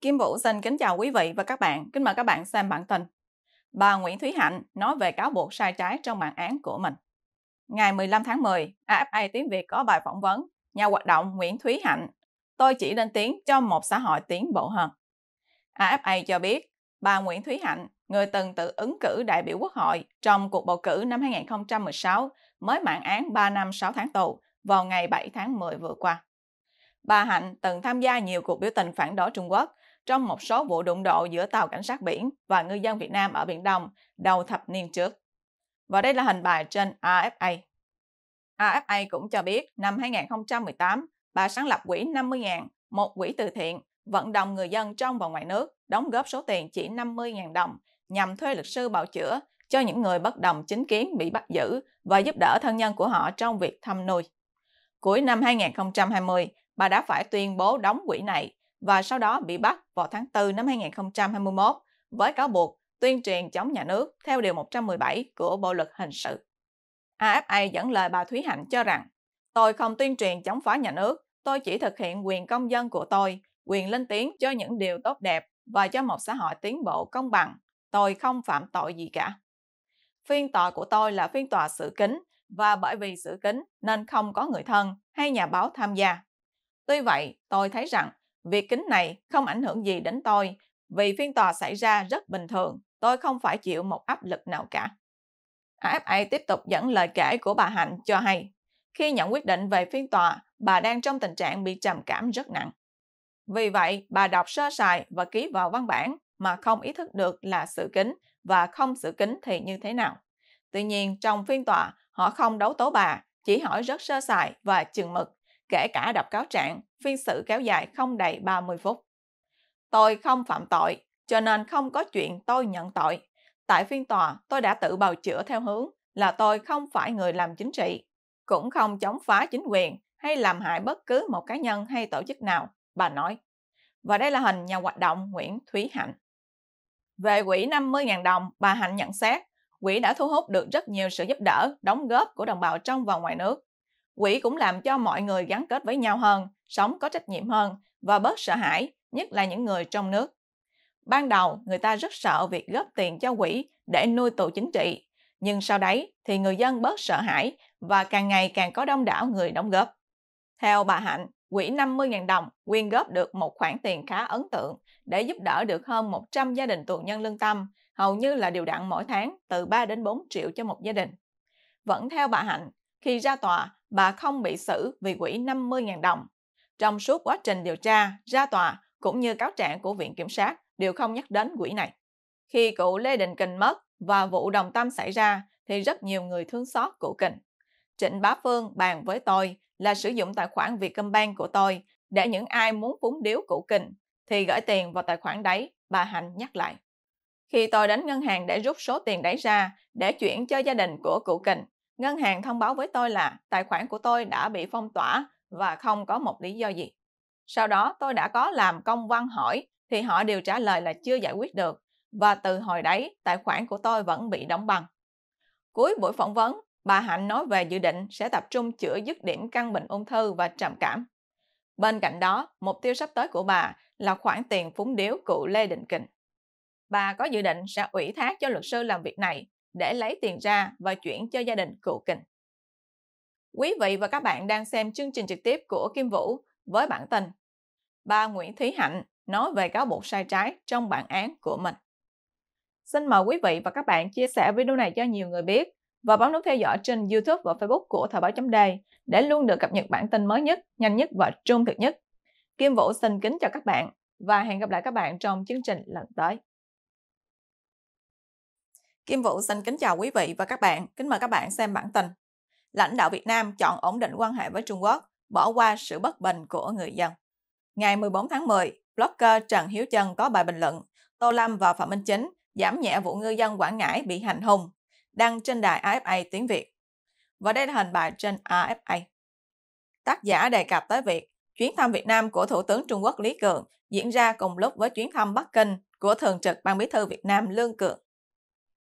Kim Vũ xin kính chào quý vị và các bạn. Kính mời các bạn xem bản tin. Bà Nguyễn Thúy Hạnh nói về cáo buộc sai trái trong bản án của mình. Ngày 15 tháng 10, AFA Tiếng Việt có bài phỏng vấn nhà hoạt động Nguyễn Thúy Hạnh. Tôi chỉ lên tiếng cho một xã hội tiến bộ hơn. AFA cho biết, bà Nguyễn Thúy Hạnh, người từng tự ứng cử đại biểu quốc hội trong cuộc bầu cử năm 2016, mới mãn án 3 năm 6 tháng tù vào ngày 7 tháng 10 vừa qua. Bà Hạnh từng tham gia nhiều cuộc biểu tình phản đối Trung Quốc trong một số vụ đụng độ giữa tàu cảnh sát biển và ngư dân Việt Nam ở Biển Đông đầu thập niên trước. Và đây là hình bài trên AFA. AFA cũng cho biết năm 2018, bà sáng lập quỹ 50.000, một quỹ từ thiện, vận động người dân trong và ngoài nước đóng góp số tiền chỉ 50.000 đồng nhằm thuê luật sư bào chữa cho những người bất đồng chính kiến bị bắt giữ và giúp đỡ thân nhân của họ trong việc thăm nuôi. Cuối năm 2020, bà đã phải tuyên bố đóng quỹ này và sau đó bị bắt vào tháng 4 năm 2021 với cáo buộc tuyên truyền chống nhà nước theo Điều 117 của Bộ Luật Hình sự. AFA dẫn lời bà Thúy Hạnh cho rằng, tôi không tuyên truyền chống phá nhà nước, tôi chỉ thực hiện quyền công dân của tôi, quyền lên tiếng cho những điều tốt đẹp và cho một xã hội tiến bộ công bằng. Tôi không phạm tội gì cả. Phiên tòa của tôi là phiên tòa xử kính và bởi vì xử kính nên không có người thân hay nhà báo tham gia. Tuy vậy, tôi thấy rằng Việc kính này không ảnh hưởng gì đến tôi vì phiên tòa xảy ra rất bình thường, tôi không phải chịu một áp lực nào cả. AFA tiếp tục dẫn lời kể của bà Hạnh cho hay, khi nhận quyết định về phiên tòa, bà đang trong tình trạng bị trầm cảm rất nặng. Vì vậy, bà đọc sơ sài và ký vào văn bản mà không ý thức được là sự kính và không sự kính thì như thế nào. Tuy nhiên, trong phiên tòa, họ không đấu tố bà, chỉ hỏi rất sơ sài và chừng mực kể cả đọc cáo trạng, phiên xử kéo dài không đầy 30 phút. Tôi không phạm tội, cho nên không có chuyện tôi nhận tội. Tại phiên tòa, tôi đã tự bào chữa theo hướng là tôi không phải người làm chính trị, cũng không chống phá chính quyền hay làm hại bất cứ một cá nhân hay tổ chức nào, bà nói. Và đây là hình nhà hoạt động Nguyễn Thúy Hạnh. Về quỹ 50.000 đồng, bà Hạnh nhận xét, quỹ đã thu hút được rất nhiều sự giúp đỡ, đóng góp của đồng bào trong và ngoài nước quỹ cũng làm cho mọi người gắn kết với nhau hơn, sống có trách nhiệm hơn và bớt sợ hãi, nhất là những người trong nước. Ban đầu, người ta rất sợ việc góp tiền cho quỹ để nuôi tù chính trị, nhưng sau đấy thì người dân bớt sợ hãi và càng ngày càng có đông đảo người đóng góp. Theo bà Hạnh, quỹ 50.000 đồng quyên góp được một khoản tiền khá ấn tượng để giúp đỡ được hơn 100 gia đình tù nhân lương tâm, hầu như là điều đặn mỗi tháng từ 3 đến 4 triệu cho một gia đình. Vẫn theo bà Hạnh, khi ra tòa, bà không bị xử vì quỹ 50.000 đồng. Trong suốt quá trình điều tra, ra tòa cũng như cáo trạng của Viện Kiểm sát đều không nhắc đến quỹ này. Khi cụ Lê Đình Kình mất và vụ đồng tâm xảy ra thì rất nhiều người thương xót cụ Kình. Trịnh Bá Phương bàn với tôi là sử dụng tài khoản Vietcombank của tôi để những ai muốn phúng điếu cụ Kình thì gửi tiền vào tài khoản đấy, bà Hạnh nhắc lại. Khi tôi đến ngân hàng để rút số tiền đấy ra để chuyển cho gia đình của cụ Kình Ngân hàng thông báo với tôi là tài khoản của tôi đã bị phong tỏa và không có một lý do gì. Sau đó tôi đã có làm công văn hỏi thì họ đều trả lời là chưa giải quyết được và từ hồi đấy tài khoản của tôi vẫn bị đóng băng. Cuối buổi phỏng vấn, bà Hạnh nói về dự định sẽ tập trung chữa dứt điểm căn bệnh ung thư và trầm cảm. Bên cạnh đó, mục tiêu sắp tới của bà là khoản tiền phúng điếu cụ Lê Định Kình. Bà có dự định sẽ ủy thác cho luật sư làm việc này để lấy tiền ra và chuyển cho gia đình cựu kình. Quý vị và các bạn đang xem chương trình trực tiếp của Kim Vũ với bản tin Bà Nguyễn Thúy Hạnh nói về cáo buộc sai trái trong bản án của mình. Xin mời quý vị và các bạn chia sẻ video này cho nhiều người biết và bấm nút theo dõi trên YouTube và Facebook của Thời báo chấm đề để luôn được cập nhật bản tin mới nhất, nhanh nhất và trung thực nhất. Kim Vũ xin kính chào các bạn và hẹn gặp lại các bạn trong chương trình lần tới. Kim Vũ xin kính chào quý vị và các bạn, kính mời các bạn xem bản tin. Lãnh đạo Việt Nam chọn ổn định quan hệ với Trung Quốc, bỏ qua sự bất bình của người dân. Ngày 14 tháng 10, blogger Trần Hiếu Trân có bài bình luận Tô Lâm và Phạm Minh Chính giảm nhẹ vụ ngư dân Quảng Ngãi bị hành hung, đăng trên đài AFA tiếng Việt. Và đây là hình bài trên AFA. Tác giả đề cập tới việc chuyến thăm Việt Nam của Thủ tướng Trung Quốc Lý Cường diễn ra cùng lúc với chuyến thăm Bắc Kinh của Thường trực Ban Bí thư Việt Nam Lương Cường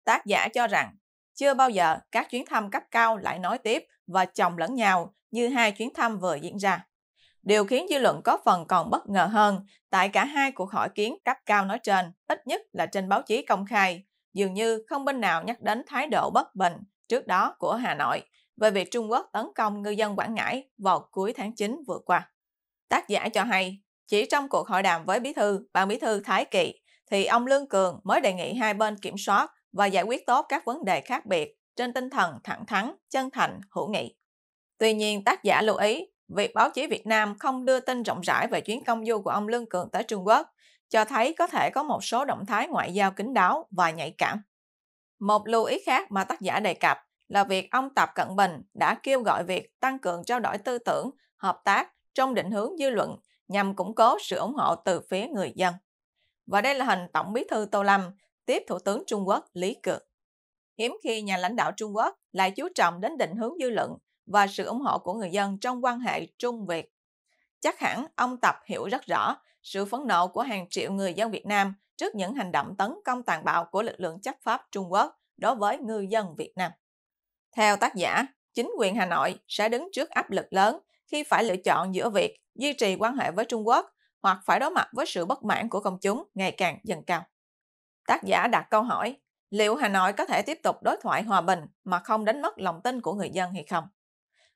Tác giả cho rằng, chưa bao giờ các chuyến thăm cấp cao lại nói tiếp và chồng lẫn nhau như hai chuyến thăm vừa diễn ra. Điều khiến dư luận có phần còn bất ngờ hơn tại cả hai cuộc hội kiến cấp cao nói trên, ít nhất là trên báo chí công khai, dường như không bên nào nhắc đến thái độ bất bình trước đó của Hà Nội về việc Trung Quốc tấn công ngư dân Quảng Ngãi vào cuối tháng 9 vừa qua. Tác giả cho hay, chỉ trong cuộc hội đàm với Bí Thư, Ban Bí Thư Thái Kỳ, thì ông Lương Cường mới đề nghị hai bên kiểm soát và giải quyết tốt các vấn đề khác biệt trên tinh thần thẳng thắn, chân thành, hữu nghị. Tuy nhiên, tác giả lưu ý, việc báo chí Việt Nam không đưa tin rộng rãi về chuyến công du của ông Lương Cường tới Trung Quốc cho thấy có thể có một số động thái ngoại giao kín đáo và nhạy cảm. Một lưu ý khác mà tác giả đề cập là việc ông Tập Cận Bình đã kêu gọi việc tăng cường trao đổi tư tưởng, hợp tác trong định hướng dư luận nhằm củng cố sự ủng hộ từ phía người dân. Và đây là hình Tổng bí thư Tô Lâm tiếp Thủ tướng Trung Quốc Lý Cường. Hiếm khi nhà lãnh đạo Trung Quốc lại chú trọng đến định hướng dư luận và sự ủng hộ của người dân trong quan hệ Trung-Việt. Chắc hẳn ông Tập hiểu rất rõ sự phẫn nộ của hàng triệu người dân Việt Nam trước những hành động tấn công tàn bạo của lực lượng chấp pháp Trung Quốc đối với ngư dân Việt Nam. Theo tác giả, chính quyền Hà Nội sẽ đứng trước áp lực lớn khi phải lựa chọn giữa việc duy trì quan hệ với Trung Quốc hoặc phải đối mặt với sự bất mãn của công chúng ngày càng dần cao. Tác giả đặt câu hỏi, liệu Hà Nội có thể tiếp tục đối thoại hòa bình mà không đánh mất lòng tin của người dân hay không?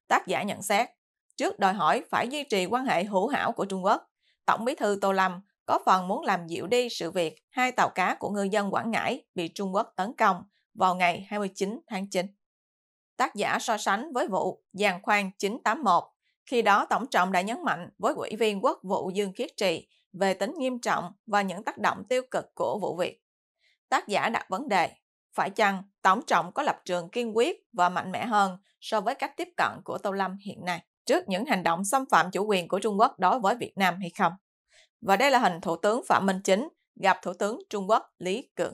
Tác giả nhận xét, trước đòi hỏi phải duy trì quan hệ hữu hảo của Trung Quốc, Tổng bí thư Tô Lâm có phần muốn làm dịu đi sự việc hai tàu cá của ngư dân Quảng Ngãi bị Trung Quốc tấn công vào ngày 29 tháng 9. Tác giả so sánh với vụ giàn khoan 981, khi đó Tổng trọng đã nhấn mạnh với Ủy viên Quốc vụ Dương Khiết Trì về tính nghiêm trọng và những tác động tiêu cực của vụ việc tác giả đặt vấn đề phải chăng Tổng trọng có lập trường kiên quyết và mạnh mẽ hơn so với cách tiếp cận của Tô Lâm hiện nay trước những hành động xâm phạm chủ quyền của Trung Quốc đối với Việt Nam hay không? Và đây là hình Thủ tướng Phạm Minh Chính gặp Thủ tướng Trung Quốc Lý Cường.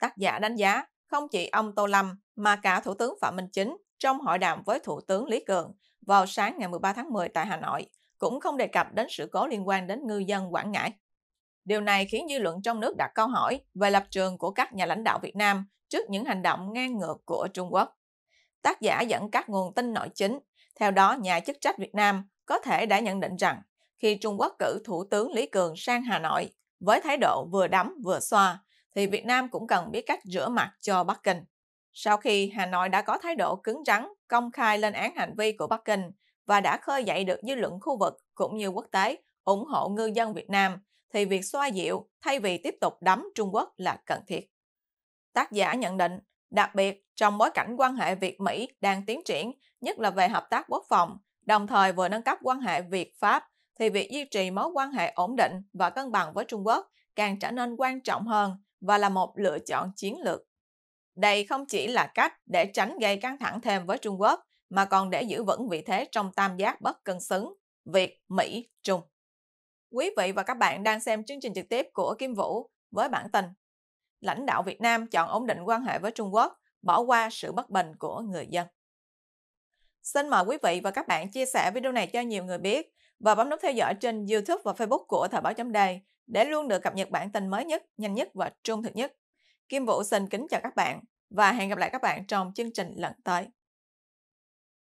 Tác giả đánh giá không chỉ ông Tô Lâm mà cả Thủ tướng Phạm Minh Chính trong hội đàm với Thủ tướng Lý Cường vào sáng ngày 13 tháng 10 tại Hà Nội cũng không đề cập đến sự cố liên quan đến ngư dân Quảng Ngãi. Điều này khiến dư luận trong nước đặt câu hỏi về lập trường của các nhà lãnh đạo Việt Nam trước những hành động ngang ngược của Trung Quốc. Tác giả dẫn các nguồn tin nội chính, theo đó nhà chức trách Việt Nam có thể đã nhận định rằng khi Trung Quốc cử Thủ tướng Lý Cường sang Hà Nội với thái độ vừa đấm vừa xoa, thì Việt Nam cũng cần biết cách rửa mặt cho Bắc Kinh. Sau khi Hà Nội đã có thái độ cứng rắn, công khai lên án hành vi của Bắc Kinh và đã khơi dậy được dư luận khu vực cũng như quốc tế ủng hộ ngư dân Việt Nam thì việc xoa dịu thay vì tiếp tục đấm Trung Quốc là cần thiết. Tác giả nhận định, đặc biệt trong bối cảnh quan hệ Việt-Mỹ đang tiến triển, nhất là về hợp tác quốc phòng, đồng thời vừa nâng cấp quan hệ Việt-Pháp, thì việc duy trì mối quan hệ ổn định và cân bằng với Trung Quốc càng trở nên quan trọng hơn và là một lựa chọn chiến lược. Đây không chỉ là cách để tránh gây căng thẳng thêm với Trung Quốc, mà còn để giữ vững vị thế trong tam giác bất cân xứng Việt, Mỹ, Trung. Quý vị và các bạn đang xem chương trình trực tiếp của Kim Vũ với bản tin Lãnh đạo Việt Nam chọn ổn định quan hệ với Trung Quốc, bỏ qua sự bất bình của người dân. Xin mời quý vị và các bạn chia sẻ video này cho nhiều người biết và bấm nút theo dõi trên YouTube và Facebook của Thời báo chấm đề để luôn được cập nhật bản tin mới nhất, nhanh nhất và trung thực nhất. Kim Vũ xin kính chào các bạn và hẹn gặp lại các bạn trong chương trình lần tới.